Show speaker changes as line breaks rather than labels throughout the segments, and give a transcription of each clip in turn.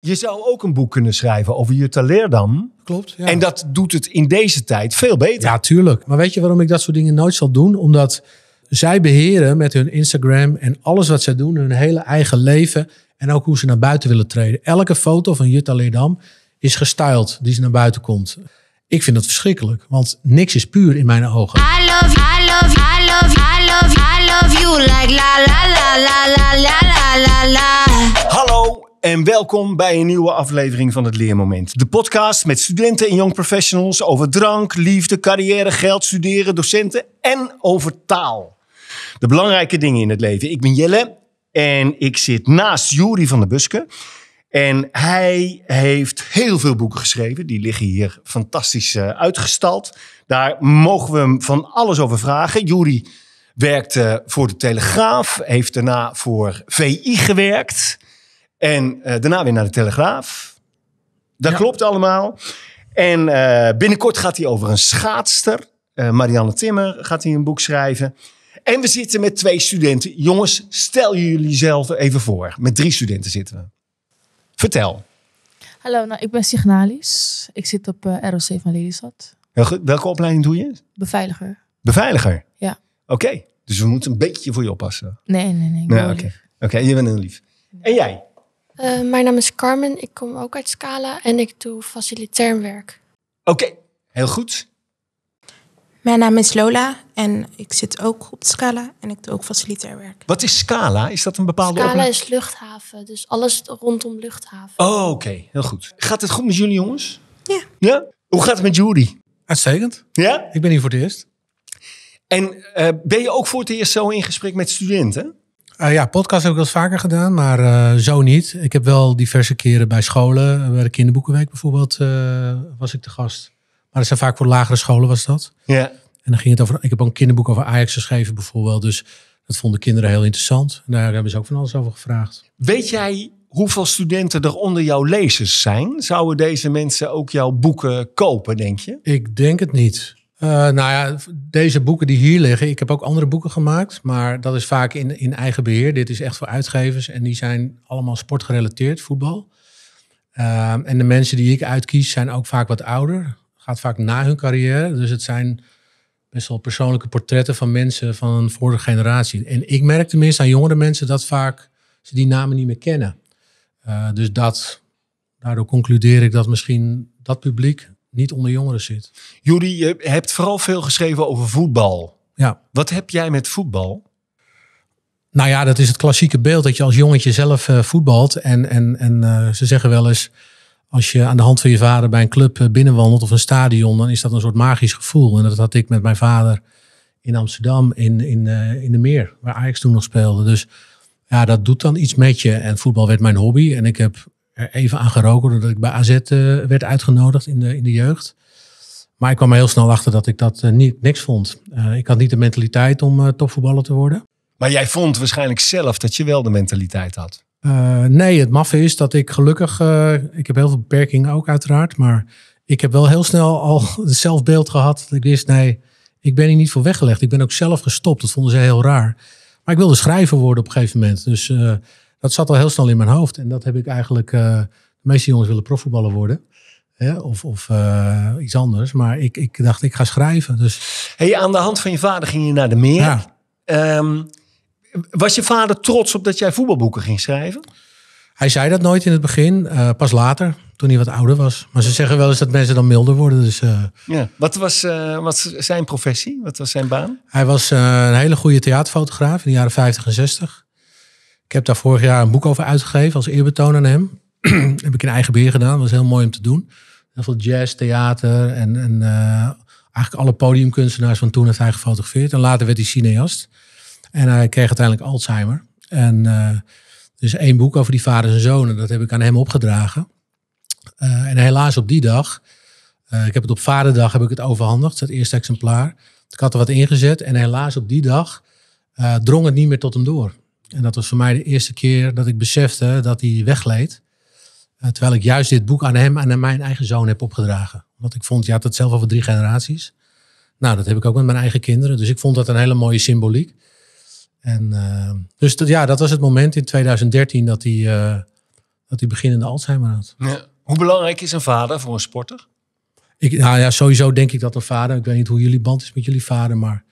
Je zou ook een boek kunnen schrijven over je Leerdam. Klopt. Ja. En dat doet het in deze tijd
veel beter. Ja, tuurlijk. Maar weet je waarom ik dat soort dingen nooit zal doen? Omdat zij beheren met hun Instagram en alles wat zij doen, hun hele eigen leven en ook hoe ze naar buiten willen treden. Elke foto van Jutta Leerdam is gestyled die ze naar buiten komt. Ik vind dat verschrikkelijk, want niks is puur in mijn ogen.
I love, I love, I love you like la la la la la la la la
en welkom bij
een nieuwe aflevering van het Leermoment. De podcast met studenten en young professionals over drank, liefde, carrière, geld, studeren, docenten en over taal. De belangrijke dingen in het leven. Ik ben Jelle en ik zit naast Juri van der Buske. En hij heeft heel veel boeken geschreven. Die liggen hier fantastisch eh, uitgestald. Daar mogen we hem van alles over vragen. Juri werkte eh, voor de Telegraaf, heeft daarna voor VI gewerkt. En eh, daarna weer naar de Telegraaf. Dat klopt allemaal. En eh, binnenkort gaat hij over een schaatster. Eh, Marianne Timmer gaat hij een boek schrijven. En we zitten met twee studenten. Jongens, stel jullie zelf even voor. Met drie studenten zitten we. Vertel.
Hallo, nou, ik ben Signalis. Ik zit op ROC van Lelystad.
Welke opleiding doe je?
Beveiliger.
Beveiliger? Ja. Oké, dus we moeten een beetje voor je oppassen.
Nee, nee, nee.
Nou, Oké, okay, je bent een lief. En jij?
Eh, mijn naam is Carmen,
ik kom ook uit Scala en ik doe facilitair werk.
Oké, heel goed.
Mijn naam is Lola en ik zit ook op Scala en ik doe ook facilitair werk.
Wat is Scala?
Is dat een bepaalde... Scala is
luchthaven, dus alles rondom luchthaven.
Oh, oké. Heel goed. Gaat het goed met jullie jongens? Ja. Ja? Hoe gaat het met jullie? Uitstekend. Ja? Ik ben hier voor het eerst. En eh, ben je ook voor het eerst zo in gesprek met studenten?
Eh, ja, podcast heb ik wel eens vaker gedaan, maar eh, zo niet. Ik heb wel diverse keren bij scholen, eh, bij de kinderboekenweek bijvoorbeeld, was ik de gast. Maar dat zijn vaak voor lagere scholen was dat. Ja. En dan ging het over, ik heb ook een kinderboek over Ajax geschreven bijvoorbeeld, dus dat vonden kinderen heel interessant. daar hebben ze ook van alles over gevraagd.
Weet jij hoeveel studenten er onder jouw lezers zijn? Zouden deze mensen ook jouw boeken kopen, denk je?
Ik denk het niet. Eh, nou ja, deze boeken die hier liggen, ik heb ook andere boeken gemaakt, maar dat is vaak in, in eigen beheer. Dit is echt voor uitgevers en die zijn allemaal sportgerelateerd, voetbal. Ehm, en de mensen die ik uitkies zijn ook vaak wat ouder, gaat vaak na hun carrière. Dus het zijn best wel persoonlijke portretten van mensen van een vorige generatie. En ik merk tenminste aan jongere mensen dat vaak ze die namen niet meer kennen. Eh, dus dat, daardoor concludeer ik dat misschien dat publiek niet onder jongeren zit. Jullie, je
hebt vooral veel geschreven over voetbal. Ja. Wat heb jij met voetbal?
Nou ja, dat is het klassieke beeld dat je als jongetje zelf eh, voetbalt. En, en, en eh, ze zeggen wel eens, als je aan de hand van je vader bij een club eh, binnenwandelt of een stadion, dan is dat een soort magisch gevoel. En dat had ik met mijn vader in Amsterdam, in, in, in de Meer, waar Ajax toen nog speelde. Dus ja, dat doet dan iets met je. En voetbal werd mijn hobby. En ik heb even aan geroken doordat ik bij AZ eh, werd uitgenodigd in de, in de jeugd. Maar ik kwam er heel snel achter dat ik dat eh, niet, niks vond. Eh, ik had niet de mentaliteit om topvoetballer te worden.
Maar jij vond waarschijnlijk zelf dat je wel de mentaliteit had.
nee, het maffe is dat ik gelukkig, ik heb heel veel beperkingen ook uiteraard, maar ik heb wel heel snel al het zelfbeeld gehad ik wist, nee, ik ben hier niet voor weggelegd. Ik ben ook zelf gestopt, dat vonden ze heel raar. Maar ik wilde schrijver worden op een gegeven moment. Dus dat zat al heel snel in mijn hoofd. En dat heb ik eigenlijk. Eh, de meeste jongens willen profvoetballer worden. Of, of eh, iets anders. Maar ik, ik dacht, ik ga schrijven. Dus...
Hey, aan de hand van je vader ging je naar de meer. Ja. Ehm,
was je vader trots op dat jij voetbalboeken ging schrijven? Hij zei dat nooit in het begin, eh, pas later, toen hij wat ouder was. Maar ze zeggen wel eens dat mensen dan milder worden. Dus,
ja. wat, was, wat zijn professie? Wat was zijn baan?
Hij was een hele goede theaterfotograaf in de jaren 50 en 60. Ik heb daar vorig jaar een boek over uitgegeven als eerbetoon aan hem. heb ik in eigen beer gedaan. Dat was heel mooi om te doen. Heel veel jazz, theater en, en eh, eigenlijk alle podiumkunstenaars van toen heeft hij gefotografeerd. En later werd hij cineast. En hij kreeg uiteindelijk Alzheimer. En eh, dus één boek over die vaders en zonen, dat heb ik aan hem opgedragen. Eh, en helaas op die dag, ik heb het op vaderdag heb ik het overhandigd, het eerste exemplaar. Ik had er wat ingezet en helaas op die dag drong het niet meer tot hem door. En dat was voor mij de eerste keer dat ik besefte dat hij wegleed. Eh, terwijl ik juist dit boek aan hem en aan mijn eigen zoon heb opgedragen. Want ik vond, je had het zelf over drie generaties. Nou, dat heb ik ook met mijn eigen kinderen. Dus ik vond dat een hele mooie symboliek. En, eh, dus dat, ja, dat was het moment in 2013 dat hij, uh, dat hij beginnende Alzheimer had.
Ja. Hoe belangrijk is een vader voor een sporter?
Ik, nou ja, sowieso denk ik dat een vader, ik weet niet hoe jullie band is met jullie vader, maar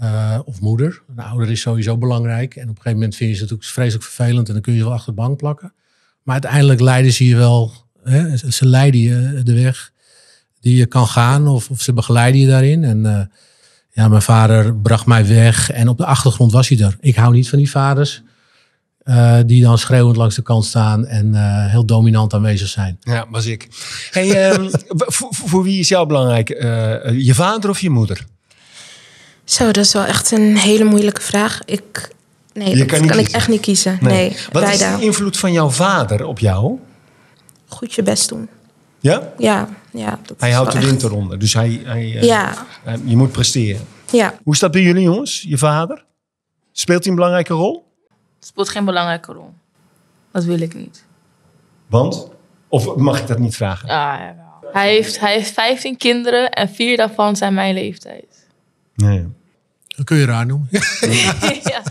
eh, of moeder. Een ouder is sowieso belangrijk. En op een gegeven moment vind je ze natuurlijk vreselijk vervelend en dan kun je ze wel achter de bank plakken. Maar uiteindelijk leiden ze je wel, hè, ze leiden je de weg die je kan gaan of, of ze begeleiden je daarin. En eh, ja, mijn vader bracht mij weg en op de achtergrond was hij er. Ik hou niet van die vaders. Eh, die dan schreeuwend langs de kant staan en heel dominant aanwezig zijn.
Ja, was ik. Hey, ehm, voor, wie is jou belangrijk? je vader of je moeder?
Zo, dat is wel echt een hele moeilijke vraag. Ik, nee, dat kan, ik echt niet kiezen. Nee. Wat is de
invloed van jouw vader op jou?
Goed je best doen. Ja? Ja. ja hij houdt de
echt... onder. dus hij, hij eh, ja. Eh, je moet presteren. Ja. Hoe staat bij jullie jongens, je vader? Speelt hij een belangrijke
rol? Speelt geen belangrijke rol. Dat wil ik niet.
Want? Of mag ik dat niet vragen?
Ah, hij, heeft, hij heeft 15 kinderen en vier daarvan zijn mijn leeftijd.
Nee. Dat kun je raar noemen.
ja,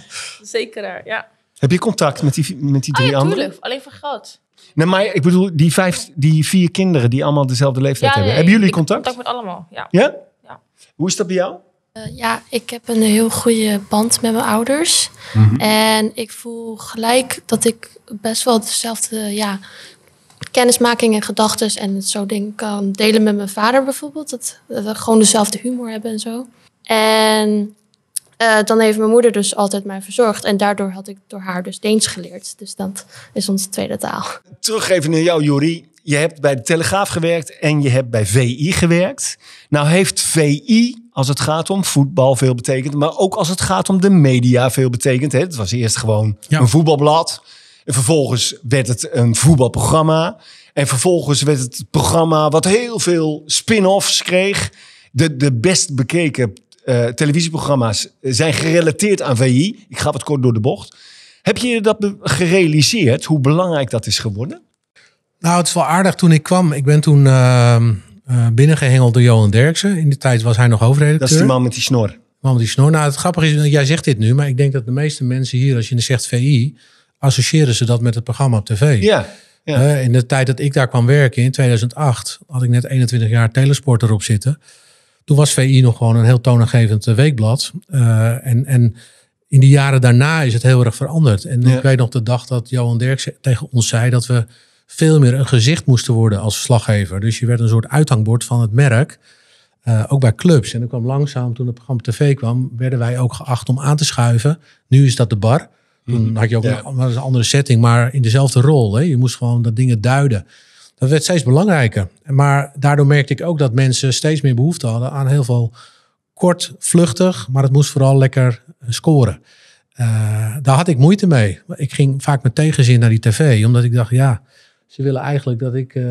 zeker raar, ja.
Heb je contact met die, met die ah, drie andere? anderen?
alleen voor geld.
Nee, maar ik bedoel, die, vijf, die vier kinderen die allemaal dezelfde leeftijd hebben. hebben jullie contact? contact
met allemaal, ja. Ja?
Hoe is dat bij jou?
Eh, ja, ik heb een heel goede band met mijn ouders. Mhm. En ik voel gelijk dat ik best wel dezelfde ja, kennismaking en gedachten en zo dingen kan delen met mijn vader bijvoorbeeld. Dat, dat we gewoon dezelfde humor hebben en zo. En eh, dan heeft mijn moeder dus altijd mij verzorgd. En daardoor had ik door haar dus Deens geleerd. Dus dat is onze tweede taal.
Terug even naar jou, Jori. Je hebt bij de Telegraaf gewerkt en je hebt bij VI gewerkt. Nou heeft VI, als het gaat om voetbal, veel betekend. Maar ook als het gaat om de media, veel betekend. Het was eerst gewoon een voetbalblad. En vervolgens werd het een voetbalprogramma. En vervolgens werd het programma wat heel veel spin-offs kreeg. De, de best bekeken eh, televisieprogramma's zijn gerelateerd aan VI. Ik ga wat kort door de bocht. Heb je dat gerealiseerd, hoe belangrijk dat is geworden?
Nou, het is wel aardig. Toen ik kwam, ik ben toen uh, binnengehengeld door Johan Derksen. In die tijd was hij nog hoofdredacteur. Dat is die man met die snor. Man met die snor. Nou, het grappige is, jij zegt dit nu, maar ik denk dat de meeste mensen hier, als je zegt VI, associëren ze dat met het programma op tv. Ja. ja. Eh, in de tijd dat ik daar kwam werken, in 2008, had ik net 21 jaar telesport erop zitten. Toen was VI nog gewoon een heel toonaangevend eh, weekblad. Eh, en, en in de jaren daarna is het heel erg veranderd. En ik weet nog de dag dat Johan Derks tegen ons zei dat we veel meer een gezicht moesten worden als slaggever. Dus je werd een soort uithangbord van het merk. Eh, ook bij clubs. En dan kwam langzaam, toen het programma tv kwam, werden wij ook geacht om aan te schuiven. Nu is dat de bar. Toen mhm. had je ook een, een, andere setting, maar in dezelfde rol. Hè? Je moest gewoon dat dingen duiden dat werd steeds belangrijker. Maar daardoor merkte ik ook dat mensen steeds meer behoefte hadden aan heel veel kort, vluchtig, maar het moest vooral lekker eh, scoren. Eh, daar had ik moeite mee. Ik ging vaak met tegenzin naar die tv, omdat ik dacht, ja, ze willen eigenlijk dat ik eh,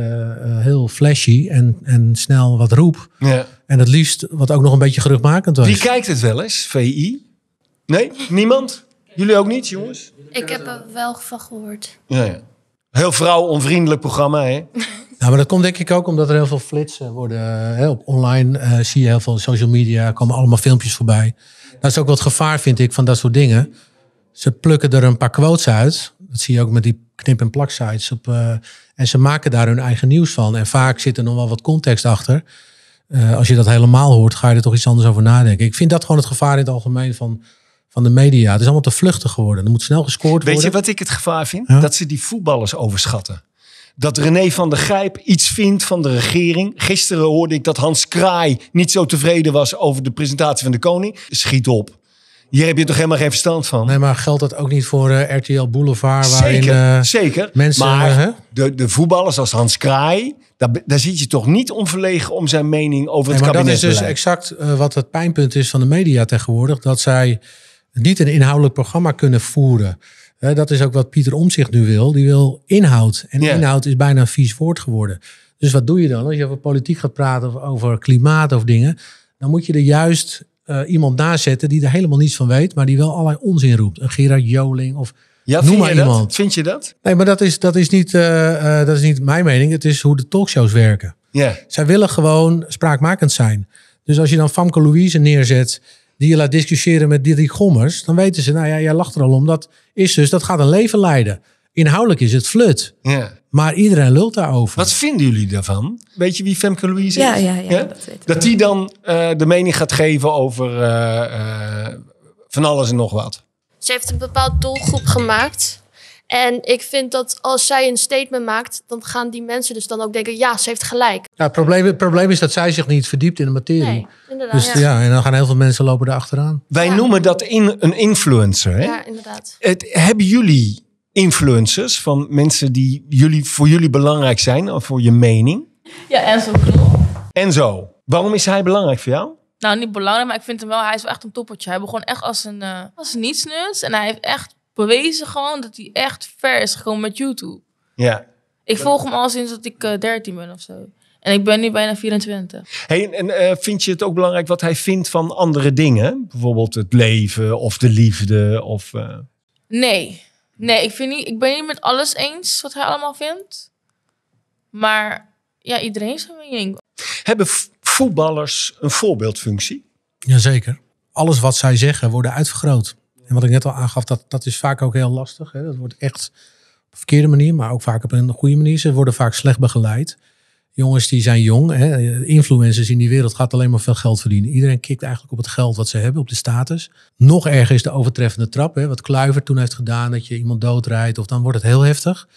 heel flashy en, en snel wat roep. Ja. En het liefst wat ook nog een beetje geruchtmakend was. Wie
kijkt het wel eens, VI? Nee, niemand? Jullie ook niet, jongens?
Ik heb er wel van gehoord.
Ja, ja.
Heel vrouwonvriendelijk programma,
hè? Nou, maar dat komt denk ik ook omdat er heel veel flitsen worden. Hè? Op online eh, zie je heel veel social media, komen allemaal filmpjes voorbij. Dat is ook wat gevaar, vind ik, van dat soort dingen. Ze plukken er een paar quotes uit. Dat zie je ook met die knip- en plak sites. Op, eh, en ze maken daar hun eigen nieuws van. En vaak zit er nog wel wat context achter. Eh, als je dat helemaal hoort, ga je er toch iets anders over nadenken. Ik vind dat gewoon het gevaar in het algemeen van van de media. Het is allemaal te vluchtig geworden. Er moet snel gescoord worden. Weet je
wat ik het gevaar vind? Dat ze die voetballers overschatten. Dat René van der Grijp iets vindt van de regering. Gisteren hoorde ik dat Hans Kraai niet zo tevreden was over de presentatie van de koning. Schiet op. Hier heb je toch helemaal geen verstand van? Nee,
maar geldt dat ook niet voor eh, RTL Boulevard? Waarin, zeker, eh, Mensen, maar eh,
de, de voetballers als Hans Kraai, daar, daar zit je toch niet onverlegen om zijn mening over het kabinet. Maar dat is dus
exact wat het pijnpunt is van de media tegenwoordig. Dat zij niet een inhoudelijk programma kunnen voeren. dat is ook wat Pieter Omzicht nu wil. Die wil inhoud. En inhoud is bijna een vies woord geworden. Dus wat doe je dan? Als je over politiek gaat praten of over klimaat of dingen, dan moet je er juist uh, iemand zetten die er helemaal niets van weet, maar die wel allerlei onzin roept. Een Gerard Joling of ja, noem maar iemand.
Vind je dat?
Nee, maar dat is, dat, is niet, eh, eh, dat is niet mijn mening. Het is hoe de talkshows werken. Ja. Zij willen gewoon spraakmakend zijn. Dus als je dan Famke Louise neerzet die je laat discussiëren met Dirk Gommers, dan weten ze, nou ja, jij lacht er al om. Dat is dus, dat gaat een leven leiden. Inhoudelijk is het flut. Ja. Maar iedereen lult daarover. Wat vinden jullie daarvan? Weet je wie Femke Louise is? Ja, ja, ja. Dat, die dan eh, de
mening gaat geven over eh, eh, van alles en nog wat.
Ze heeft een bepaald doelgroep gemaakt. En ik vind dat als zij een statement maakt, dan gaan die mensen dus dan ook denken, ja, ze heeft gelijk.
Ja, het, probleem, het probleem is dat zij zich niet verdiept in de materie. Nee, inderdaad. Dus, ja. en dan gaan heel veel mensen lopen daar achteraan. Wij noemen dat in, een influencer. Hè? Ja,
inderdaad. Het, hebben jullie influencers van mensen die jullie, voor jullie belangrijk zijn of voor je mening?
Ja, Enzo En
Enzo, waarom is hij belangrijk voor jou?
Nou, niet belangrijk, maar ik vind hem wel, hij is wel echt een toppertje. Hij begon echt als een, eh, als een nietsnuts en hij heeft echt bewezen gewoon dat hij echt ver is gekomen met YouTube. Ja. Ik volg hem al sinds dat ik 13 eh, ben of zo. En ik ben nu bijna 24.
Hey, en eh, vind je het ook belangrijk wat hij vindt van andere dingen? Bijvoorbeeld het leven of de liefde? Of, eh,
Nee. Nee, ik, vind niet, ik ben niet met alles eens wat hij allemaal vindt. Maar ja, iedereen is een mening.
Hebben voetballers een voorbeeldfunctie?
zeker. Alles wat zij zeggen worden uitvergroot. En wat ik net al aangaf, dat, dat is vaak ook heel lastig. Hè. Dat wordt echt op een verkeerde manier, maar ook vaak op een goede manier. Ze worden vaak slecht begeleid. Jongens die zijn jong, hè. influencers in die wereld gaat alleen maar veel geld verdienen. Iedereen kikt eigenlijk op het geld wat ze hebben, op de status. Nog erger is de overtreffende trap, hè. wat Kluiver toen heeft gedaan, dat je iemand doodrijdt of dan wordt het heel heftig.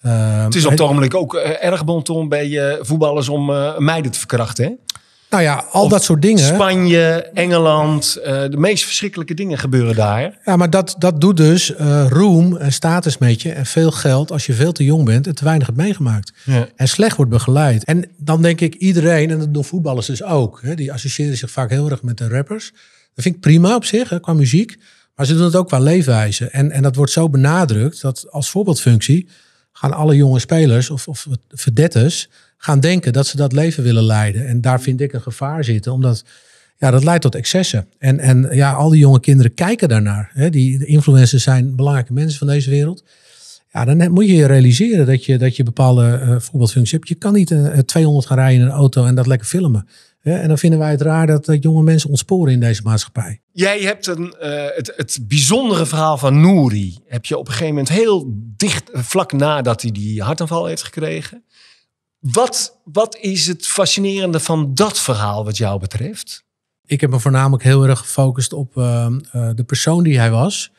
het is op eh, het
ogenblik ook eh, erg bonton bij eh, voetballers om meiden te verkrachten. Hè?
Nou ja, al dat soort dingen.
Spanje, Engeland, eh, de meest verschrikkelijke dingen gebeuren daar.
Ja, maar dat, dat doet dus uh, roem en status met je. En veel geld als je veel te jong bent en te weinig hebt meegemaakt. Ja. En slecht wordt begeleid. En dan denk ik iedereen, en dat doen voetballers dus ook. Hè, die associëren zich vaak heel erg met de rappers. Dat vind ik prima op zich, hè, qua muziek. Maar ze doen het ook qua leefwijze. En, en dat wordt zo benadrukt dat als voorbeeldfunctie gaan alle jonge spelers of, of verdetters gaan denken dat ze dat leven willen leiden. En daar vind ik een gevaar zitten, omdat ja, dat leidt tot excessen. En, en ja, al die jonge kinderen kijken daarnaar. Hè. Die influencers zijn belangrijke mensen van deze wereld. Ja, dan moet je je realiseren dat je, dat je bepaalde uh, hebt. Je kan niet uh, 200 gaan rijden in een auto en dat lekker filmen. en dan vinden wij het raar dat, dat jonge mensen ontsporen in deze maatschappij.
Jij hebt een, eh, het, het bijzondere verhaal van Nouri. Heb je op een gegeven moment heel dicht, eh, vlak nadat hij die hartaanval heeft gekregen.
Wat, wat is het fascinerende van dat verhaal wat jou betreft? Ik heb me voornamelijk heel erg gefocust op eh, eh, de persoon die hij was.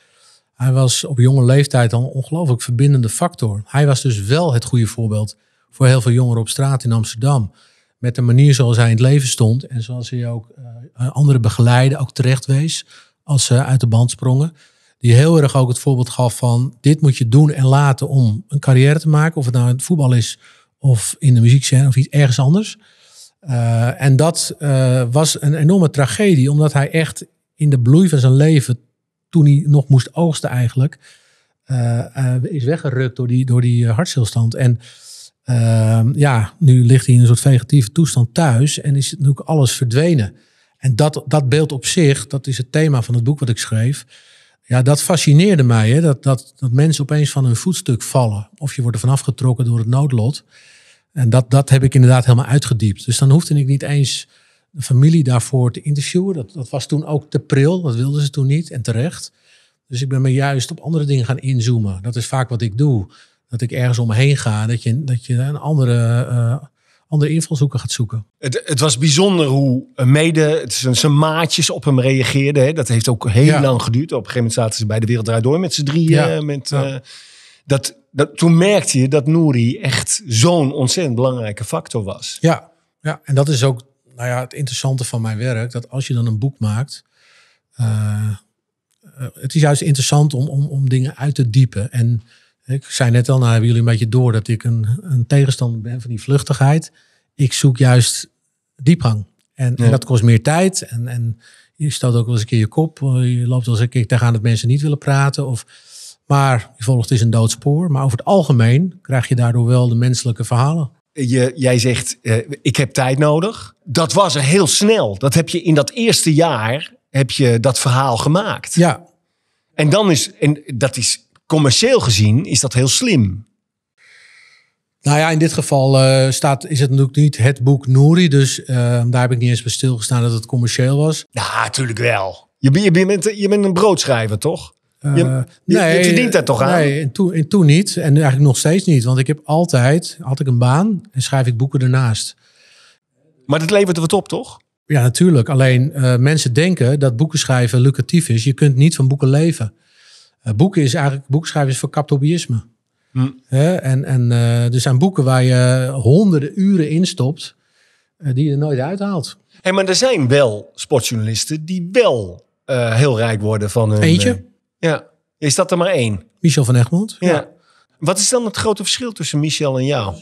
Hij was op jonge leeftijd al een ongelooflijk verbindende factor. Hij was dus wel het goede voorbeeld voor heel veel jongeren op straat in Amsterdam. Met de manier zoals hij in het leven stond en zoals hij ook eh, andere anderen ook terecht wees als ze uit de band sprongen. Die heel erg ook het voorbeeld gaf van dit moet je doen en laten om een carrière te maken. Of het nou het voetbal is of in de muziekscene of iets ergens anders. Eh, en dat eh, was een enorme tragedie, omdat hij echt in de bloei van zijn leven, toen hij nog moest oogsten eigenlijk, eh, is weggerukt door die, door die hartstilstand. En ja, nu ligt hij in een soort vegetatieve toestand thuis en is natuurlijk alles verdwenen. En dat, dat beeld op zich, dat is het thema van het boek wat ik schreef. Ja, dat fascineerde mij. Hè? Dat, dat, dat mensen opeens van hun voetstuk vallen. Of je wordt er vanaf getrokken door het noodlot. En dat, dat heb ik inderdaad helemaal uitgediept. Dus dan hoefde ik niet eens de familie daarvoor te interviewen. Dat, dat was toen ook te pril. Dat wilden ze toen niet en terecht. Dus ik ben me juist op andere dingen gaan inzoomen. Dat is vaak wat ik doe. Dat ik ergens omheen ga. Dat je, dat je een andere eh, andere invalshoeken gaat zoeken.
Het, het was bijzonder hoe eh, mede zijn, zijn maatjes op hem reageerden. Hè. Dat heeft ook heel lang geduurd. Op een gegeven moment zaten ze bij de Wereld Draait Door met z'n drieën. Eh, met, eh, dat, dat, toen merkte je dat Nouri echt zo'n ontzettend belangrijke factor was.
Ja, ja, en dat is ook nou ja, het interessante van mijn werk. Dat als je dan een boek maakt... het is juist interessant om, om, om dingen uit te diepen. En ik zei net al, nou hebben jullie een beetje door dat ik een, een tegenstander ben van die vluchtigheid. Ik zoek juist diepgang. En, dat kost meer tijd. En, en je stelt ook wel eens een keer je kop. Eh, je loopt wel eens een keer tegenaan dat mensen niet willen praten. Of, maar je volgt is een doodspoor. Maar over het algemeen krijg je daardoor wel de menselijke verhalen.
Je, jij zegt, eh, ik heb tijd nodig. Dat was er heel snel. Dat heb je in dat eerste jaar, heb je dat verhaal gemaakt. Ja. En dan is, en
dat is commercieel gezien is dat heel slim. Nou ja, in dit geval eh, staat, is het natuurlijk niet het boek Nouri. Dus eh, daar heb ik niet eens bij stilgestaan dat het commercieel was. Ja,
nou, natuurlijk wel. Je, je, bent, je bent een broodschrijver, toch? je, eh, nee, je verdient daar toch aan? Nee,
en toen, niet. En eigenlijk nog steeds niet. Want ik heb altijd, had ik een baan en schrijf ik boeken daarnaast. Maar dat levert wat op, toch? Ja, natuurlijk. Alleen mensen denken dat boeken schrijven lucratief is. Je kunt niet van boeken leven. Eh, boeken is eigenlijk, boekschrijven is verkapt hobbyisme. Hm. en en eh, er zijn boeken waar je honderden uren instopt eh, die je er nooit uithaalt.
Hey, maar er zijn wel sportjournalisten die wel heel rijk worden van hun... Eentje? ja. Is dat er maar één?
Michel van Egmond.
Ja. Wat is dan het grote verschil tussen Michel en jou?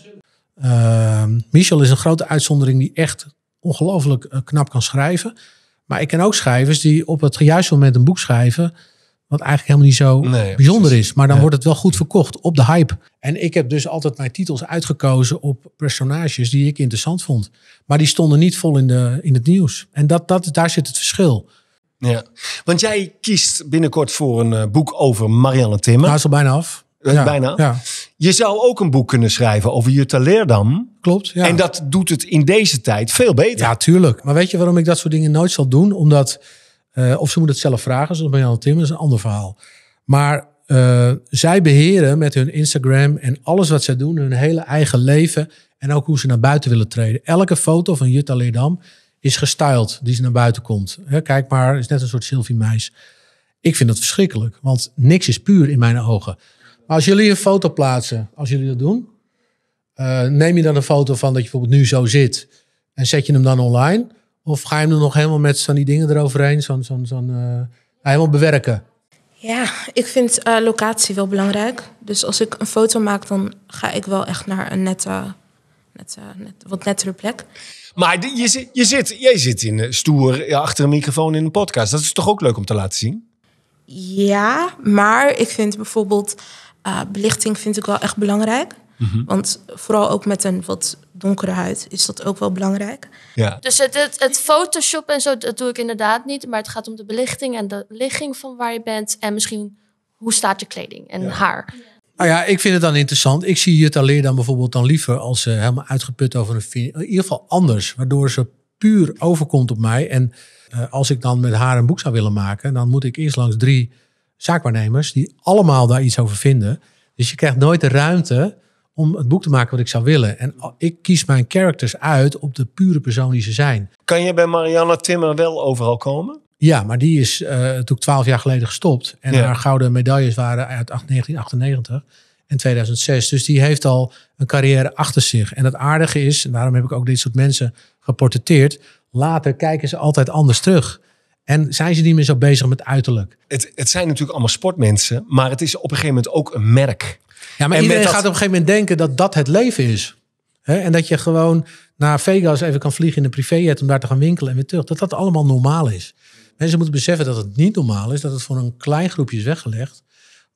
Ehm, Michel is een grote uitzondering die echt ongelooflijk knap kan schrijven. Maar ik ken ook schrijvers die op het juiste moment een boek schrijven... Wat eigenlijk helemaal niet zo bijzonder is. Maar dan wordt het wel goed verkocht op de hype. En ik heb dus altijd mijn titels uitgekozen op personages die ik interessant vond. Maar die stonden niet vol in, de, in het nieuws. En dat, dat, daar zit het verschil.
Ja, want jij kiest binnenkort voor een eh, boek over Marianne Timmer. Daar is al bijna af. Eh, bijna. Ja. Je zou ook een boek kunnen schrijven over Jutta Leerdam.
Klopt, ja. En dat doet het in deze tijd veel beter. Ja, tuurlijk. Maar weet je waarom ik dat soort dingen nooit zal doen? Omdat eh, of ze moeten het zelf vragen, zoals bij Jan Tim, dat is een ander verhaal. Maar eh, zij beheren met hun Instagram en alles wat zij doen, hun hele eigen leven en ook hoe ze naar buiten willen treden. Elke foto van Jutta Leerdam is gestyled die ze naar buiten komt. kijk maar, is net een soort Sylvie Meis. Ik vind dat verschrikkelijk, want niks is puur in mijn ogen. Maar als jullie een foto plaatsen, als jullie dat doen, eh, neem je dan een foto van dat je bijvoorbeeld nu zo zit en zet je hem dan online. Of ga je hem er nog helemaal met zo'n die dingen eroverheen, zo'n, zo'n, zo'n, eh, helemaal bewerken?
Ja, ik vind eh, locatie wel belangrijk. Dus als ik een foto maak, dan ga ik wel echt naar een nette, nette wat nettere plek.
Maar je, je zit, jij zit in eh, stoer achter een microfoon in een podcast. Dat is toch ook leuk om te laten zien?
Ja, maar ik vind bijvoorbeeld belichting vind ik wel echt belangrijk. Mhm. Want vooral ook met een wat donkere huid is dat ook wel belangrijk. Ja. Dus het, het, Photoshop en zo, dat
doe ik inderdaad niet. Maar het gaat om de belichting en de ligging van waar je bent. En misschien hoe staat je kleding en haar. Nou
ah ja, ik vind het dan interessant. Ik zie het alleen dan bijvoorbeeld dan liever als ze eh, helemaal uitgeput over een In ieder geval anders, waardoor ze puur overkomt op mij. En eh, als ik dan met haar een boek zou willen maken, dan moet ik eerst langs drie zaakwaarnemers die allemaal daar iets over vinden. Dus je krijgt nooit de ruimte om het boek te maken wat ik zou willen. En ik kies mijn characters uit op de pure persoon die ze zijn.
Kan je bij Marianne Timmer wel overal komen?
Ja, maar die is uh, eh, toen twaalf jaar geleden gestopt. En haar gouden medailles waren uit 1998 en 2006. Dus die heeft al een carrière achter zich. En het aardige is, en daarom heb ik ook dit soort mensen geportretteerd. Later kijken ze altijd anders terug. En zijn ze niet meer zo bezig met uiterlijk?
Het, het zijn natuurlijk allemaal sportmensen, maar het
is op een gegeven moment ook een merk. Ja, en iedereen gaat op een gegeven moment denken dat dat het leven is. En dat je gewoon naar Vegas even kan vliegen in een privéjet om daar te gaan winkelen en weer terug. Dat dat allemaal normaal is. Mensen moeten beseffen dat het niet normaal is, dat het voor een klein groepje is weggelegd.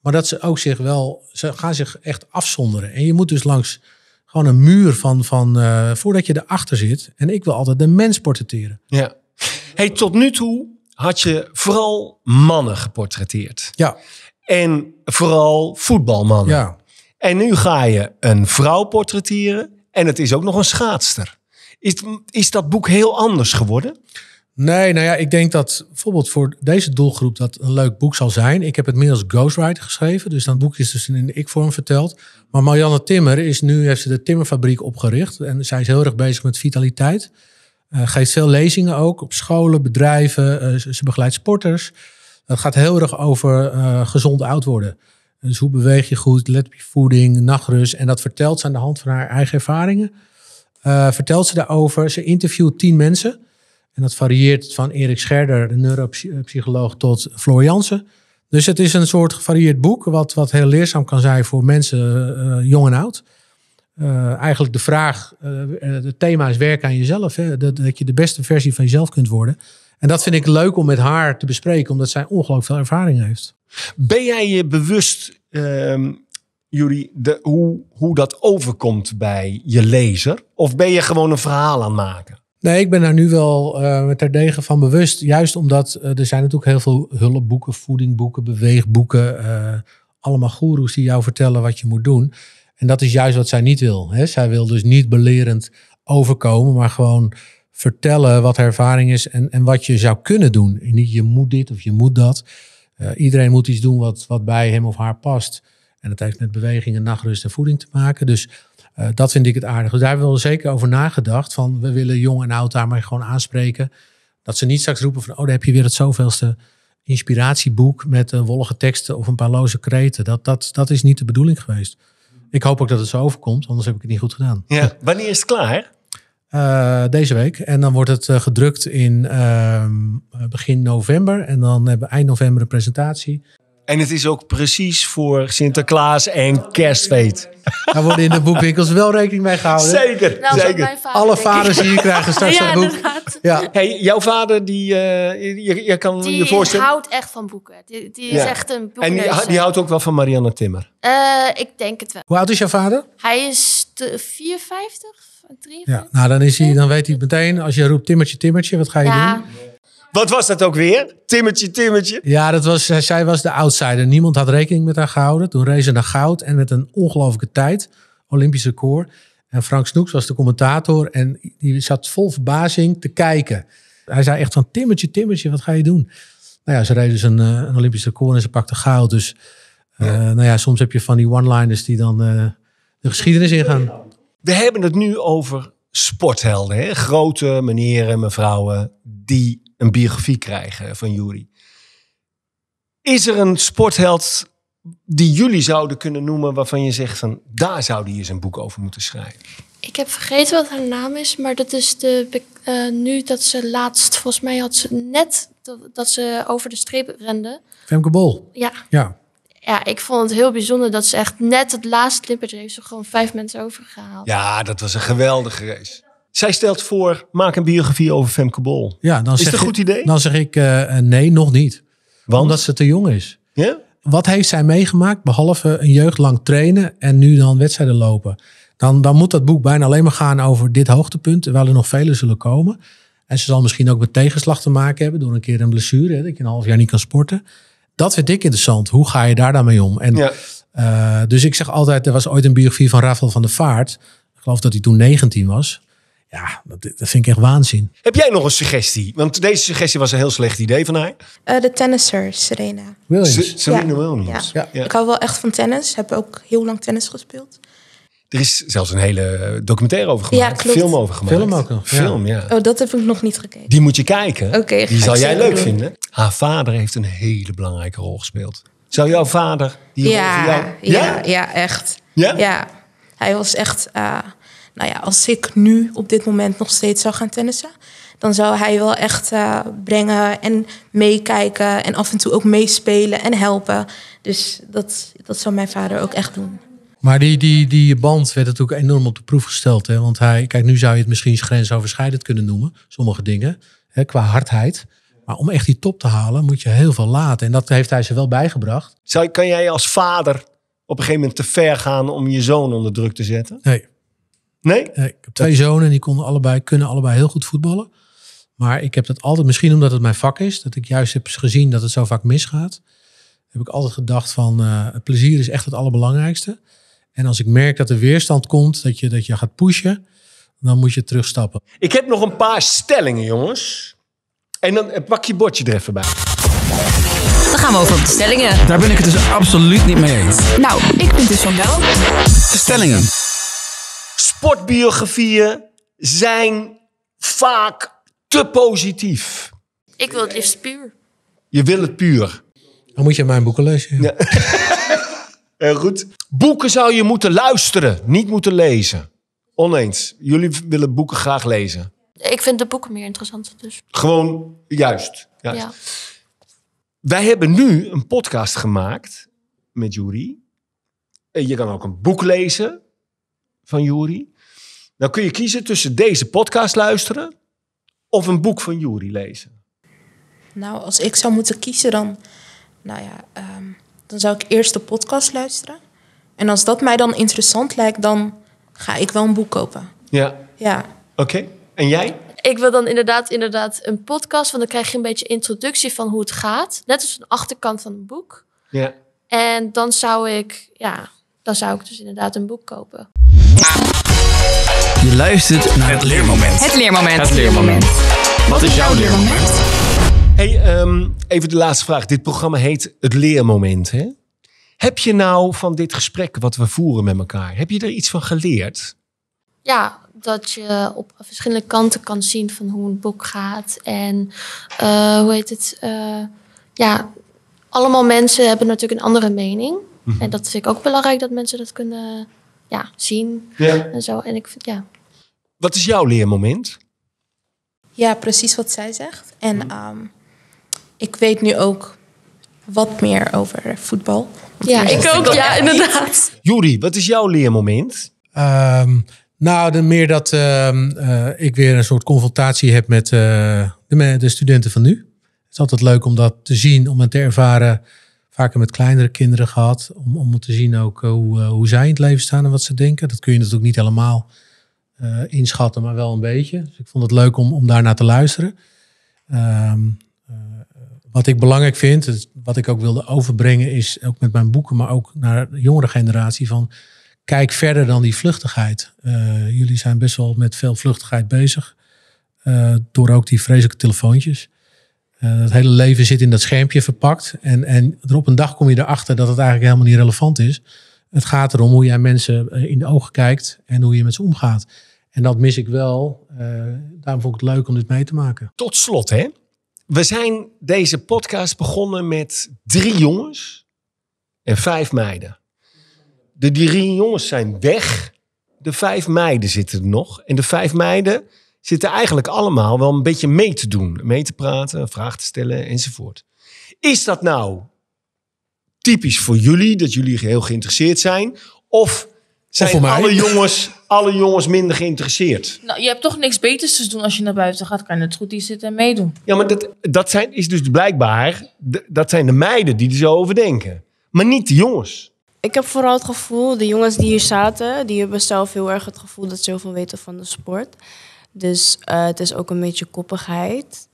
Maar dat ze ook zich wel, ze gaan zich echt afzonderen. En je moet dus langs gewoon een muur van, van eh, voordat je erachter zit. En ik wil altijd de mens portretteren.
Ja. Hey, tot nu toe had je vooral mannen geportretteerd. Ja. En vooral voetbalmannen. Ja. En nu ga je een vrouw portretteren en
het is ook nog een schaatster. Is, is dat boek heel anders geworden? Nee, nou ja, ik denk dat bijvoorbeeld voor deze doelgroep dat een leuk boek zal zijn. Ik heb het meer als ghostwriter geschreven, dus dat boek is dus in de ik-vorm verteld. Maar Marianne Timmer is nu, heeft ze de Timmerfabriek opgericht en zij is heel erg bezig met vitaliteit. Uh, geeft veel lezingen ook op scholen, bedrijven, eh, ze begeleidt sporters. Dat gaat heel erg over uh, gezond oud worden. Dus hoe beweeg je goed? Let op je voeding, nachtrust. En dat vertelt ze aan de hand van haar eigen ervaringen. Eh, vertelt ze daarover. Ze interviewt tien mensen. En dat varieert van Erik Scherder, de neuropsycholoog, tot Floor Jansen. Dus het is een soort gevarieerd boek, wat, wat heel leerzaam kan zijn voor mensen eh, jong en oud. Eh, eigenlijk de vraag, het thema is werk aan jezelf. Hè? Dat, dat je de beste versie van jezelf kunt worden. En dat vind ik leuk om met haar te bespreken, omdat zij ongelooflijk veel ervaring heeft. Ben jij je
bewust, um, hoe, hoe dat overkomt bij je lezer? Of ben je gewoon een verhaal aan het maken?
Nee, ik ben daar nu wel uh, met terdege van bewust. Juist omdat eh, er zijn natuurlijk heel veel hulpboeken, voedingboeken, beweegboeken. Eh, allemaal goeroes die jou vertellen wat je moet doen. En dat is juist wat zij niet wil. Hè? Zij wil dus niet belerend overkomen, maar gewoon vertellen wat ervaring is en, en wat je zou kunnen doen. niet je moet dit of je moet dat. Eh, iedereen moet iets doen wat, wat bij hem of haar past. En dat heeft met bewegingen, nachtrust en voeding te maken. Dus eh, dat vind ik het aardig. Dus daar hebben we wel zeker over nagedacht. Van we willen jong en oud daarmee gewoon aanspreken. Dat ze niet straks roepen van oh, daar heb je weer het zoveelste inspiratieboek met eh, wollige teksten of een paar loze kreten. Dat, dat, dat is niet de bedoeling geweest. Ik hoop ook dat het zo overkomt, anders heb ik het niet goed gedaan. Ja,
wanneer is het klaar?
Eh, deze week. En dan wordt het eh, gedrukt in ehm, eh, begin november. En dan hebben we eind november een presentatie.
En het is ook precies voor Sinterklaas en Kerstfeet. Daar worden in de boekwinkels wel rekening mee gehouden. Zeker, nou, Vader, Alle vaders hier krijgen straks ja, een boek. Ja. Hey, jouw vader, die, eh, je, kan je voorstellen... Die houdt
echt van boeken. Die, is echt een En die, houdt ook wel
van Marianne Timmer?
Eh, ik denk het wel. Hoe
oud is jouw vader?
Hij is 54,
Ja, nou, dan, is hij, dan weet hij meteen, als je roept timmertje, timmertje, wat ga je doen?
Wat was dat ook weer?
Timmetje, Timmetje. Ja, dat was, eh, zij was de outsider. Niemand had rekening met haar gehouden. Toen race ze naar goud en met een ongelooflijke tijd. Olympisch record. En Frank Snoeks was de commentator en die zat vol verbazing te kijken. Hij zei echt van Timmetje, Timmetje, wat ga je doen? Nou ja, ze reed dus een, eh, een Olympisch record en ze pakte goud. Dus eh, ja. nou ja, soms heb je van die one-liners die dan de geschiedenis ingaan. We hebben het
nu over sporthelden. Hè? Grote meneeren, mevrouwen die een biografie krijgen van Jury. Is er een sportheld die jullie zouden kunnen noemen waarvan je zegt van daar zou die eens een boek over moeten schrijven?
Ik heb vergeten wat haar naam is, maar dat is de, eh, nu dat ze laatst, volgens mij had ze net dat, ze over de streep rende.
Femke Bol. Ja. ja.
Ja, ik vond het heel bijzonder dat ze echt net het laatste klimpertje heeft ze gewoon vijf mensen overgehaald.
Ja, dat was
een geweldige race. Zij stelt voor, maak een biografie over Femke Bol. Ja, dan is het een goed
idee? Dan zeg ik eh, nee, nog niet. Want? Omdat ze te jong is. Ja? Wat heeft zij meegemaakt behalve een jeugdlang trainen en nu dan wedstrijden lopen? Dan, dan moet dat boek bijna alleen maar gaan over dit hoogtepunt, terwijl er nog vele zullen komen. En ze zal misschien ook met tegenslag te maken hebben door een keer een blessure, hè, dat je een half jaar niet kan sporten. Dat vind ik interessant. Hoe ga je daar dan mee om? En, eh, dus ik zeg altijd, er was ooit een biografie van Rafael van der Vaart. Ik geloof dat hij toen 19 was. Ja, dat, vind ik echt waanzin.
Heb jij nog een suggestie? Want deze suggestie was een heel slecht idee van haar.
Eh, de tennisser, Serena.
Williams. Serena ja. Williams. Ja.
Ja. Ik hou wel echt van tennis. Heb ook heel lang tennis gespeeld.
Er is zelfs een hele documentaire over gemaakt. Ja, Film over gemaakt. Film ook nog. Film, ja.
Oh, dat heb ik nog niet gekeken.
Die moet je kijken.
Oké. die zal jij leuk vinden.
Haar vader heeft een hele belangrijke rol gespeeld. Zou jouw vader die ja, Ja, ja,
ja echt. Ja? Ja. Hij was echt... Eh, nou ja, als ik nu op dit moment nog steeds zou gaan tennissen, dan zou hij wel echt eh, brengen en meekijken en af en toe ook meespelen en helpen. Dus dat, dat zou mijn vader ook echt doen.
Maar die, die, die band werd natuurlijk enorm op de proef gesteld. Hè? Want hij, kijk, nu zou je het misschien grensoverschrijdend kunnen noemen, sommige dingen, hè, qua hardheid. Maar om echt die top te halen, moet je heel veel laten. En dat heeft hij ze wel bijgebracht. kan jij als
vader op een gegeven moment te ver gaan om je zoon onder druk te zetten?
Nee. Nee? Eh, ik heb twee zonen, die konden allebei, kunnen allebei heel goed voetballen. Maar ik heb dat altijd, misschien omdat het mijn vak is, dat ik juist heb gezien dat het zo vaak misgaat, heb ik altijd gedacht van eh, plezier is echt het allerbelangrijkste. En als ik merk dat er weerstand komt, dat je, dat je gaat pushen, dan moet je terugstappen.
Ik heb nog een paar stellingen, jongens. En dan eh, pak je bordje er even bij. Dan gaan we over op de stellingen.
Daar ben ik het dus
absoluut niet mee eens. Nou, ik vind dus van wel. De stellingen sportbiografieën zijn vaak te positief.
Ik wil het liefst puur.
Je wil het puur. Dan moet je mijn boeken lezen. Ja. Heel goed. Boeken zou je moeten luisteren, niet moeten lezen. Oneens. Jullie willen boeken graag lezen.
Ik vind de boeken meer interessant. Dus.
Gewoon juist. Ja. Wij hebben nu een podcast gemaakt met Jury. Je kan ook een boek lezen van Jury. Dan kun je kiezen tussen deze podcast luisteren of een boek van Jury lezen.
Nou, als ik zou moeten kiezen, dan, nou ja, ehm, dan zou ik eerst de podcast luisteren. En als dat mij dan interessant lijkt, dan ga ik wel een boek kopen. Ja. Ja.
Oké. En jij?
Ik wil dan inderdaad,
inderdaad een podcast, want dan krijg je een beetje introductie van hoe het gaat. Net als de achterkant van een boek. Ja. En dan zou ik, ja, dan zou ik dus inderdaad een boek kopen.
Je luistert naar het leermoment. Het leermoment. Het leermoment. Wat is jouw leermoment?
Hey, ehm, even de laatste vraag. Dit programma heet Het Leermoment. Hè? Heb je nou van dit gesprek wat we voeren met elkaar, heb je er iets van geleerd? Ja,
dat je op verschillende kanten kan zien van hoe een boek gaat. En eh, hoe heet het? Eh, ja, allemaal mensen hebben natuurlijk een andere mening. Mhm. En dat vind ik ook belangrijk dat mensen dat kunnen ja, zien en zo. En ik vind, ja.
Wat is jouw leermoment?
Ja, precies wat zij zegt. En mhm. ehm, ik weet nu ook wat meer over voetbal. Ja,
ik ook. Ja, inderdaad.
Juri, wat is jouw leermoment?
Ehm, nou, de, meer dat ehm, eh, ik weer een soort confrontatie heb met eh, de, de, studenten van nu. Het is altijd leuk om dat te zien, om het te ervaren vaker met kleinere kinderen gehad. Om, om te zien ook eh, hoe, eh, hoe zij in het leven staan en wat ze denken. Dat kun je natuurlijk niet helemaal eh, inschatten, maar wel een beetje. Dus ik vond het leuk om, om daarnaar te luisteren. Ehm, wat ik belangrijk vind, wat ik ook wilde overbrengen, is ook met mijn boeken, maar ook naar de jongere generatie van kijk verder dan die vluchtigheid. jullie zijn best wel met veel vluchtigheid bezig. door ook die vreselijke telefoontjes. Het eh, hele leven zit in dat schermpje verpakt. En, en er op een dag kom je erachter dat het eigenlijk helemaal niet relevant is. Het gaat erom hoe jij mensen eh, in de ogen kijkt en hoe je met ze omgaat. En dat mis ik wel. Eh, daarom vond ik het leuk om dit mee te maken.
Tot slot, hè? We zijn deze podcast begonnen met drie jongens en vijf meiden. De drie jongens zijn weg. De vijf meiden zitten er nog. En de vijf meiden zitten eigenlijk allemaal wel een beetje mee te doen. Mee te praten, vragen te stellen enzovoort. Is dat nou typisch voor jullie, dat jullie heel geïnteresseerd zijn? Of zijn alle, jongens, alle jongens minder geïnteresseerd?
Nou, je hebt toch niks beters te doen als je naar buiten gaat. Kan je het goed die zitten en meedoen. Ja, maar dat, dat
zijn, is dus blijkbaar... Dat zijn de meiden die er zo over denken. Maar niet de jongens.
Ik heb vooral het gevoel, de jongens die hier zaten... die hebben zelf heel erg het gevoel dat ze heel veel weten van de sport... Dus eh, het is ook een beetje koppigheid.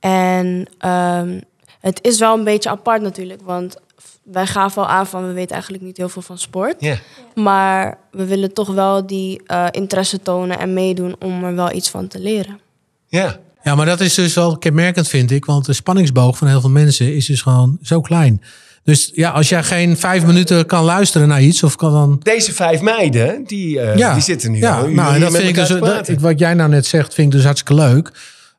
En ehm, het is wel een beetje apart natuurlijk, want wij gaven al aan van we weten eigenlijk niet heel veel van sport. Maar we willen toch wel die eh, interesse tonen en meedoen om er wel iets van te leren.
Ja. Ja, maar dat is dus wel kenmerkend, vind ik. Want de spanningsboog van heel veel mensen is dus gewoon zo klein. Dus ja, als jij geen vijf minuten kan luisteren naar iets, of kan dan.
Deze vijf meiden, die, eh, die zitten nu. Ja, eh, nou, dat vind ik dus. Dat,
wat jij nou net zegt, vind ik dus hartstikke leuk.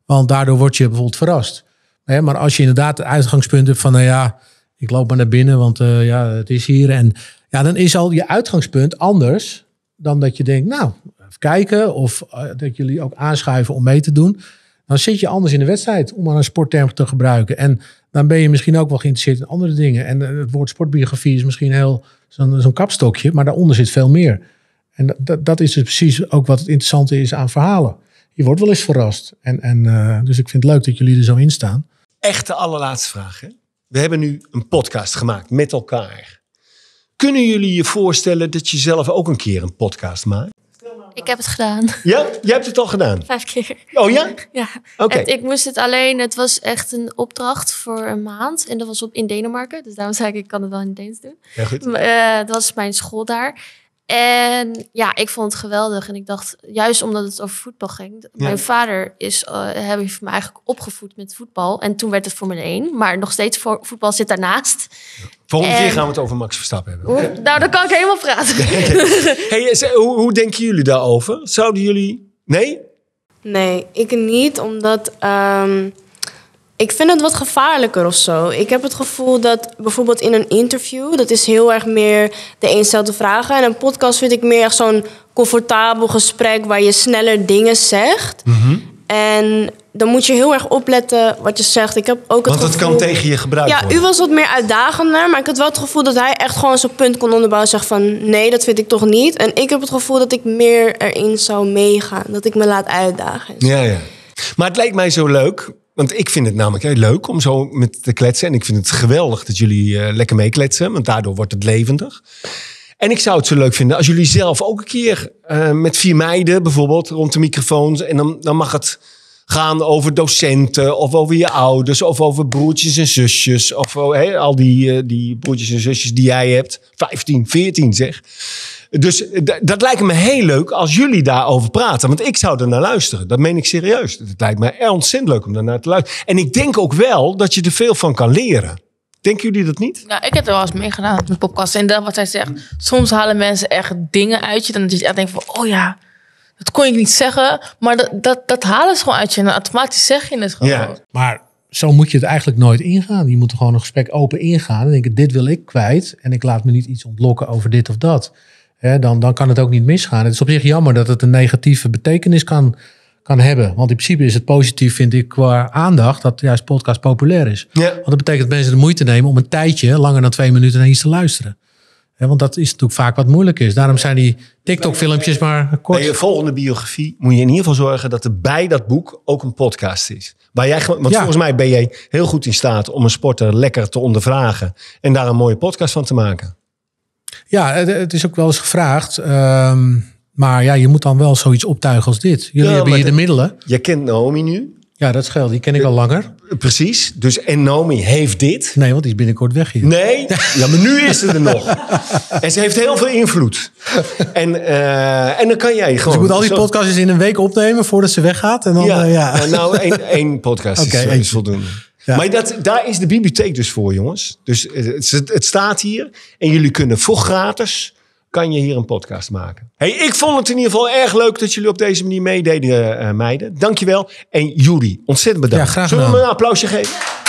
Want daardoor word je bijvoorbeeld verrast. Hè, maar als je inderdaad het uitgangspunt hebt van, nou ja, ik loop maar naar binnen, want eh, ja, het is hier. En ja, dan is al je uitgangspunt anders dan dat je denkt, nou, even kijken. Of dat jullie ook aanschuiven om mee te doen. Dan zit je anders in de wedstrijd, om maar een sportterm te gebruiken. En dan ben je misschien ook wel geïnteresseerd in andere dingen. En eh, het woord sportbiografie is misschien heel zo'n kapstokje, maar daaronder zit veel meer. En dat, is dus precies ook wat het interessante is aan verhalen. Je wordt wel eens verrast. En, en, eh, dus ik vind het leuk dat jullie er zo in staan.
Echte allerlaatste vraag. Hè? We hebben nu een podcast gemaakt met elkaar. Kunnen jullie je voorstellen dat je zelf ook een keer een podcast maakt?
Ik heb het gedaan.
Ja? Jij hebt het al gedaan?
Vijf keer. Oh ja? Ja. Oké. Ik moest het alleen, het was echt een opdracht voor een maand. En dat was op, in Denemarken. Dus daarom zei ik, ik kan het wel in Deens doen. Ja, goed. Maar, dat eh, was mijn school daar. En ja, ik vond het geweldig. En ik dacht, juist omdat het over voetbal ging. Mijn vader is, eh, heb me eigenlijk opgevoed met voetbal. En toen werd het Formule 1. Maar nog steeds voor, voetbal zit daarnaast.
Volgende keer gaan we het over Max Verstappen
hebben. nou, dan kan ik helemaal praten.
hey, eh, hoe, denken jullie daarover? Zouden jullie... Nee?
Nee, ik niet. Omdat... Ehm, ik vind het wat gevaarlijker of zo. Ik heb het gevoel dat bijvoorbeeld in een interview, dat is heel erg meer de een vragen. En een podcast vind ik meer echt zo'n comfortabel gesprek waar je sneller dingen zegt. Mhm. En dan moet je heel erg opletten wat je zegt. Ik heb ook het Want dat kan tegen
je gebruikt ja, u
was wat meer uitdagender. Maar ik had wel het gevoel dat hij echt gewoon zo'n punt kon onderbouwen. Zeg van, nee, dat vind ik toch niet. En ik heb het gevoel dat ik meer erin zou meegaan. Dat ik me laat uitdagen.
Ja, ja. Maar het lijkt mij zo leuk want ik vind het namelijk heel leuk om zo met te kletsen. En ik vind het geweldig dat jullie eh, lekker meekletsen, want daardoor wordt het levendig. En ik zou het zo leuk vinden als jullie zelf ook een keer eh, met vier meiden bijvoorbeeld rond de microfoons. En dan, dan mag het gaan over docenten of over je ouders of over broertjes en zusjes. Of oh, al die, eh, die broertjes en zusjes die jij hebt. 15, 14 zeg. Dus eh, dat lijkt me heel leuk als jullie daarover praten. Want ik zou er naar luisteren. Dat meen ik serieus. Het lijkt me ontzettend leuk om daarnaar te luisteren. En ik denk ook wel dat je er veel van kan leren. Denken jullie dat niet?
Nou, ik heb er wel eens mee gedaan met podcasts. En dat wat zij zegt. Soms halen mensen echt dingen uit je. Dan denk je echt van, oh ja, dat kon ik niet zeggen. Maar dat, dat, dat halen ze gewoon uit je. En automatisch zeg je het gewoon. Ja.
Maar zo moet je het eigenlijk nooit ingaan. Je moet er gewoon een gesprek open ingaan. En denken, dit wil ik kwijt. En ik laat me niet iets ontlokken over dit of dat. Hè, dan, dan kan het ook niet misgaan. Het is op zich jammer dat het een negatieve betekenis kan, kan hebben. Want in principe is het positief, vind ik, qua aandacht dat juist podcast populair is. Want dat betekent dat mensen de moeite nemen om een tijdje, langer dan twee minuten, naar iets te luisteren. Hè, want dat is natuurlijk vaak wat moeilijk is. Daarom zijn die TikTok-filmpjes maar
kort. Bij je volgende biografie moet je in ieder geval zorgen dat er bij dat boek ook een podcast is. Waar jij, want volgens mij ben jij heel goed in staat om een sporter lekker te ondervragen en daar een mooie podcast van te maken.
Ja, het, is ook wel eens gevraagd. Ehm, maar ja, je moet dan wel zoiets optuigen als dit. Jullie hebben hier de
middelen. Je kent Naomi nu.
Ja, dat scheelt. Die ken
ik al langer. Precies. Dus en Naomi heeft dit. Nee, want die is binnenkort weg hier. Nee, ja, maar nu is ze er nog. En ze heeft heel veel invloed. En, eh, en dan kan jij dus gewoon... Dus moet al die podcastjes
in een week opnemen voordat ze weggaat? En dan, ja, eh, nou, één, podcast is, is voldoende.
Maar dat, daar is de bibliotheek dus voor, jongens. Dus het, staat hier. En jullie kunnen voor gratis kan je hier een podcast maken. Hey, ik vond het in ieder geval erg leuk dat jullie op deze manier meededen, uh, meiden. Dankjewel. En jullie, ontzettend bedankt. graag Zullen we een applausje
geven?